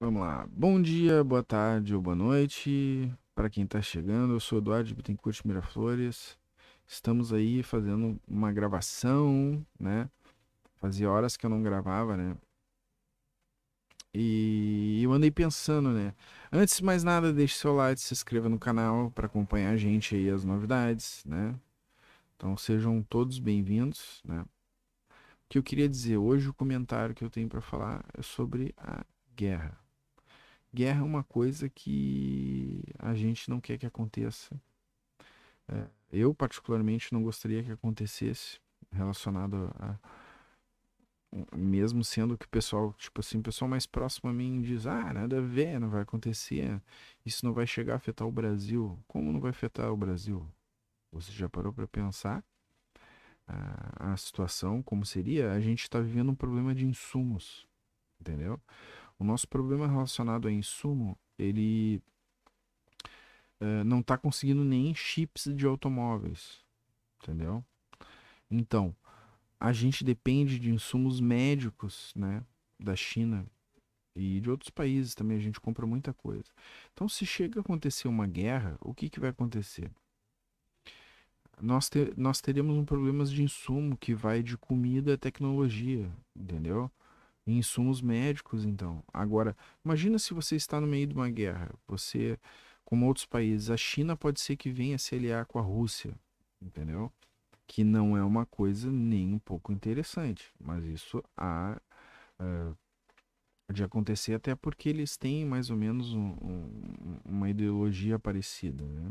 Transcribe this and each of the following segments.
Vamos lá. Bom dia, boa tarde ou boa noite. Para quem está chegando, eu sou Eduardo de Bittencourt Miraflores. Estamos aí fazendo uma gravação, né? Fazia horas que eu não gravava, né? E eu andei pensando, né? Antes de mais nada, deixe seu like, se inscreva no canal para acompanhar a gente aí as novidades, né? Então sejam todos bem-vindos, né? O que eu queria dizer hoje, o comentário que eu tenho para falar é sobre a guerra Guerra é uma coisa que a gente não quer que aconteça. É, eu, particularmente, não gostaria que acontecesse relacionado a, mesmo sendo que o pessoal, tipo assim, o pessoal mais próximo a mim diz: ah, nada a ver, não vai acontecer, isso não vai chegar a afetar o Brasil. Como não vai afetar o Brasil? Você já parou para pensar a situação, como seria? A gente está vivendo um problema de insumos, entendeu? O nosso problema relacionado a insumo, ele uh, não está conseguindo nem chips de automóveis, entendeu? Então, a gente depende de insumos médicos, né, da China e de outros países também a gente compra muita coisa. Então, se chega a acontecer uma guerra, o que, que vai acontecer? Nós, nós teremos um problemas de insumo que vai de comida a tecnologia, entendeu? em insumos médicos, então. Agora, imagina se você está no meio de uma guerra, você, como outros países, a China pode ser que venha se aliar com a Rússia, entendeu? Que não é uma coisa nem um pouco interessante, mas isso há uh, de acontecer, até porque eles têm mais ou menos um, um, uma ideologia parecida, né?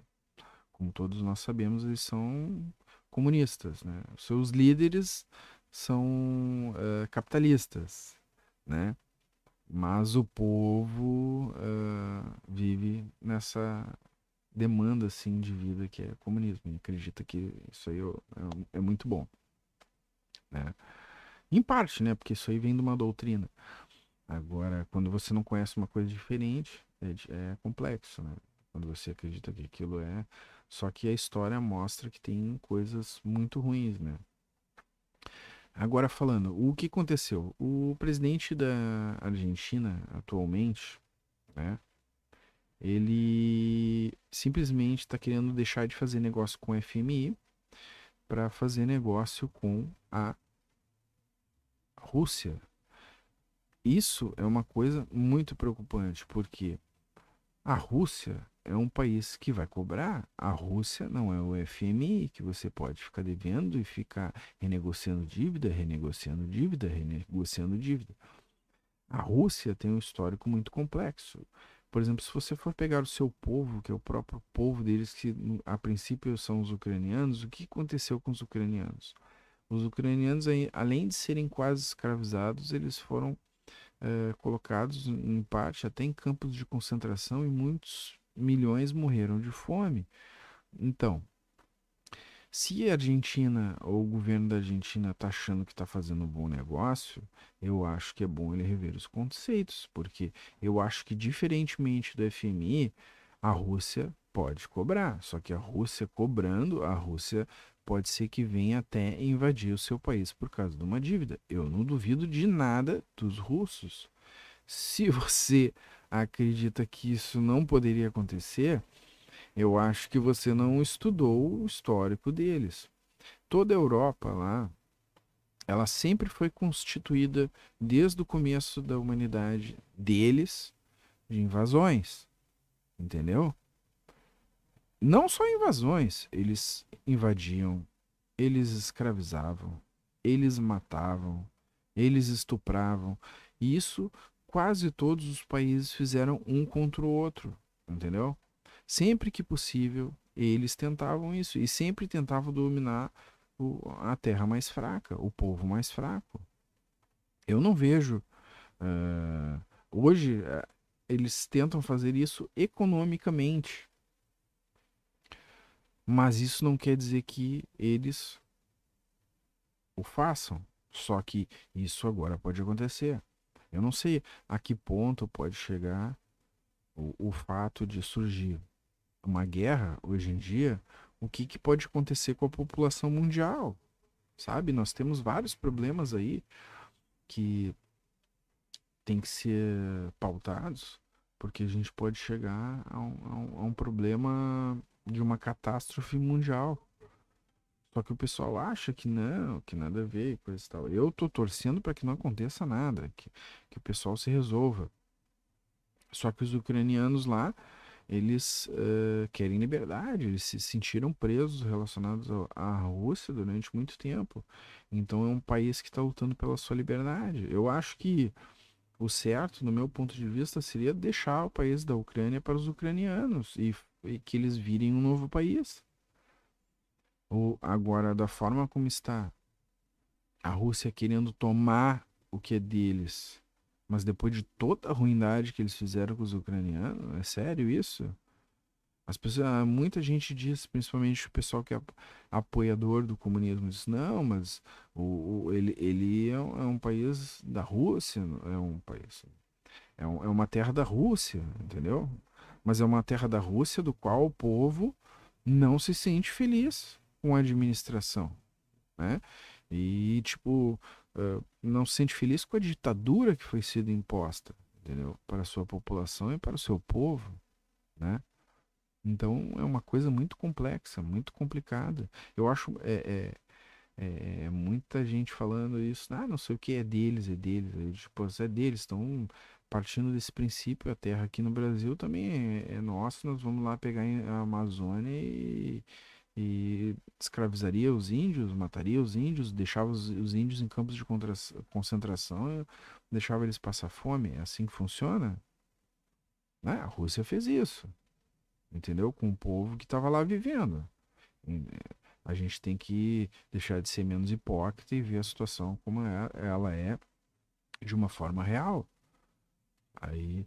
Como todos nós sabemos, eles são comunistas, né? Seus líderes são uh, capitalistas, né? Mas o povo uh, vive nessa demanda assim de vida que é comunismo e acredita que isso aí é, é, é muito bom, né? Em parte, né? Porque isso aí vem de uma doutrina. Agora, quando você não conhece uma coisa diferente, é, é complexo, né? Quando você acredita que aquilo é, só que a história mostra que tem coisas muito ruins, né? Agora falando, o que aconteceu? O presidente da Argentina atualmente, né? Ele simplesmente está querendo deixar de fazer negócio com a FMI para fazer negócio com a Rússia. Isso é uma coisa muito preocupante, porque a Rússia é um país que vai cobrar. A Rússia não é o FMI, que você pode ficar devendo e ficar renegociando dívida, renegociando dívida, renegociando dívida. A Rússia tem um histórico muito complexo. Por exemplo, se você for pegar o seu povo, que é o próprio povo deles, que a princípio são os ucranianos, o que aconteceu com os ucranianos? Os ucranianos, além de serem quase escravizados, eles foram é, colocados em parte até em campos de concentração e muitos milhões morreram de fome. Então, se a Argentina ou o governo da Argentina está achando que está fazendo um bom negócio, eu acho que é bom ele rever os conceitos, porque eu acho que, diferentemente do FMI, a Rússia pode cobrar. Só que a Rússia cobrando, a Rússia pode ser que venha até invadir o seu país por causa de uma dívida. Eu não duvido de nada dos russos. Se você acredita que isso não poderia acontecer, eu acho que você não estudou o histórico deles. Toda a Europa lá, ela sempre foi constituída desde o começo da humanidade deles de invasões, entendeu? Não só invasões, eles invadiam, eles escravizavam, eles matavam, eles estupravam. E isso quase todos os países fizeram um contra o outro, entendeu? Sempre que possível, eles tentavam isso e sempre tentavam dominar o, a terra mais fraca, o povo mais fraco. Eu não vejo. Uh, hoje, uh, eles tentam fazer isso economicamente. Mas isso não quer dizer que eles o façam. Só que isso agora pode acontecer. Eu não sei a que ponto pode chegar o, o fato de surgir uma guerra hoje em dia, o que, que pode acontecer com a população mundial, sabe? Nós temos vários problemas aí que tem que ser pautados, porque a gente pode chegar a um, a um, a um problema de uma catástrofe mundial. Só que o pessoal acha que não, que nada a ver, coisa e tal. Eu tô torcendo para que não aconteça nada, que, que o pessoal se resolva. Só que os ucranianos lá, eles uh, querem liberdade, eles se sentiram presos relacionados à Rússia durante muito tempo. Então é um país que está lutando pela sua liberdade. Eu acho que o certo, no meu ponto de vista, seria deixar o país da Ucrânia para os ucranianos e, e que eles virem um novo país. Ou agora, da forma como está, a Rússia querendo tomar o que é deles, mas depois de toda a ruindade que eles fizeram com os ucranianos, é sério isso? As pessoas, ah, muita gente diz, principalmente o pessoal que é apoiador do comunismo, diz, não, mas o, o ele, ele é um, é, um, país da Rússia, é um país, é, um, é uma terra da Rússia, entendeu? Mas é uma terra da Rússia do qual o povo não se sente feliz com a administração, né? E, tipo, não se sente feliz com a ditadura que foi sido imposta, entendeu? Para a sua população e para o seu povo, né? Então, é uma coisa muito complexa, muito complicada. Eu acho... É, é, é, muita gente falando isso, ah, não sei o que é deles, é deles, eu, tipo, é deles, estão partindo desse princípio, a terra aqui no Brasil também é, é nossa, nós vamos lá pegar a Amazônia e, e escravizaria os índios, mataria os índios, deixava os, os índios em campos de concentração, deixava eles passar fome. É assim que funciona? Né? A Rússia fez isso, entendeu? Com o povo que estava lá vivendo. A gente tem que deixar de ser menos hipócrita e ver a situação como é, ela é de uma forma real. Aí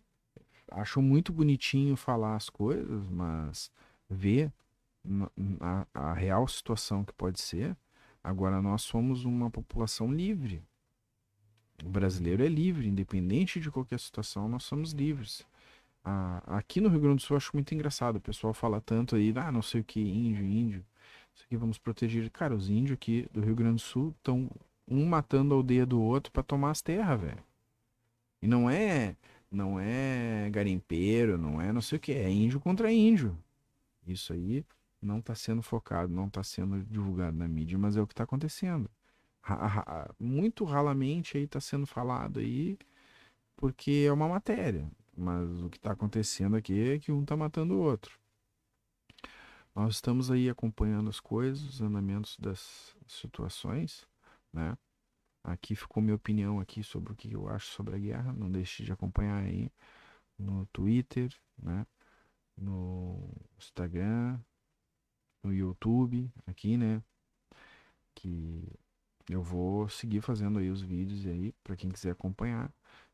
acho muito bonitinho falar as coisas, mas ver a, a real situação que pode ser. Agora, nós somos uma população livre. O brasileiro é livre, independente de qualquer situação, nós somos livres. Ah, aqui no Rio Grande do Sul eu acho muito engraçado. O pessoal fala tanto aí, ah, não sei o que, índio, índio. Isso aqui vamos proteger. Cara, os índios aqui do Rio Grande do Sul estão um matando a aldeia do outro para tomar as terras, velho. E não é, não é garimpeiro, não é não sei o que, é índio contra índio. Isso aí não está sendo focado, não está sendo divulgado na mídia, mas é o que está acontecendo. Muito ralamente aí está sendo falado aí, porque é uma matéria. Mas o que está acontecendo aqui é que um está matando o outro. Nós estamos aí acompanhando as coisas, os andamentos das situações, né? Aqui ficou minha opinião aqui sobre o que eu acho sobre a guerra. Não deixe de acompanhar aí no Twitter, né? No Instagram, no YouTube aqui, né? Que eu vou seguir fazendo aí os vídeos aí para quem quiser acompanhar.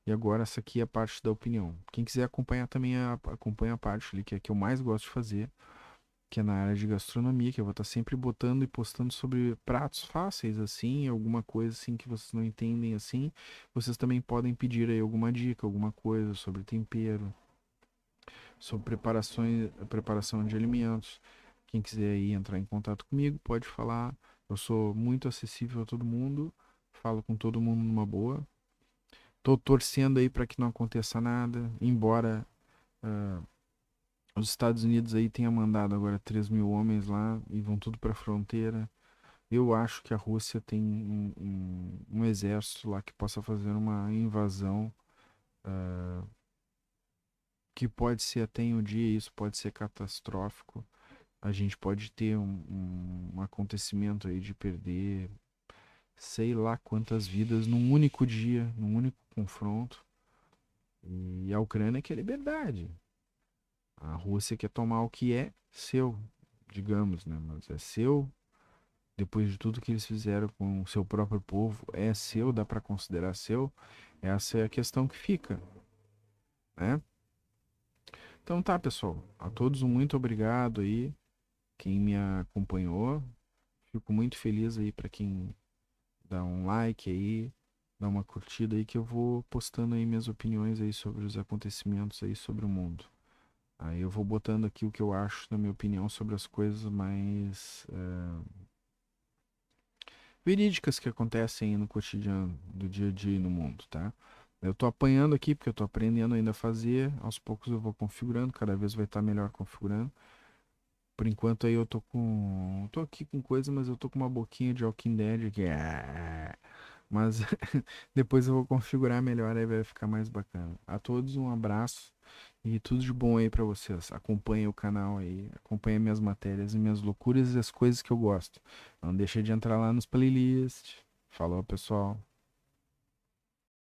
E agora essa aqui é a parte da opinião. Quem quiser acompanhar também a, acompanha a parte ali que é que eu mais gosto de fazer, que é na área de gastronomia, que eu vou estar tá sempre botando e postando sobre pratos fáceis assim, alguma coisa assim que vocês não entendem assim. Vocês também podem pedir aí alguma dica, alguma coisa sobre tempero, sobre preparações, preparação de alimentos quem quiser aí entrar em contato comigo, pode falar. Eu sou muito acessível a todo mundo, falo com todo mundo numa boa. Tô torcendo aí para que não aconteça nada, embora uh, os Estados Unidos aí tenham mandado agora 3 mil homens lá e vão tudo para a fronteira. Eu acho que a Rússia tem um, um, um exército lá que possa fazer uma invasão uh, que pode ser até em um dia, isso pode ser catastrófico a gente pode ter um, um acontecimento aí de perder sei lá quantas vidas num único dia, num único confronto. E a Ucrânia quer liberdade. A Rússia quer tomar o que é seu, digamos, né? Mas é seu. Depois de tudo que eles fizeram com o seu próprio povo, é seu, dá para considerar seu. Essa é a questão que fica, né? Então tá, pessoal. A todos um muito obrigado aí quem me acompanhou. Fico muito feliz aí para quem dá um like aí, dá uma curtida aí que eu vou postando aí minhas opiniões aí sobre os acontecimentos aí sobre o mundo. Aí eu vou botando aqui o que eu acho, na minha opinião, sobre as coisas mais é, verídicas que acontecem no cotidiano, do dia a dia no mundo, tá? Eu tô apanhando aqui porque eu tô aprendendo ainda a fazer, aos poucos eu vou configurando, cada vez vai estar tá melhor configurando. Por enquanto aí eu tô com. tô aqui com coisa, mas eu tô com uma boquinha de Walking Dead aqui. Mas depois eu vou configurar melhor, aí vai ficar mais bacana. A todos um abraço e tudo de bom aí para vocês. Acompanhe o canal aí, acompanhe minhas matérias e minhas loucuras e as coisas que eu gosto. Não deixa de entrar lá nos playlists. Falou, pessoal.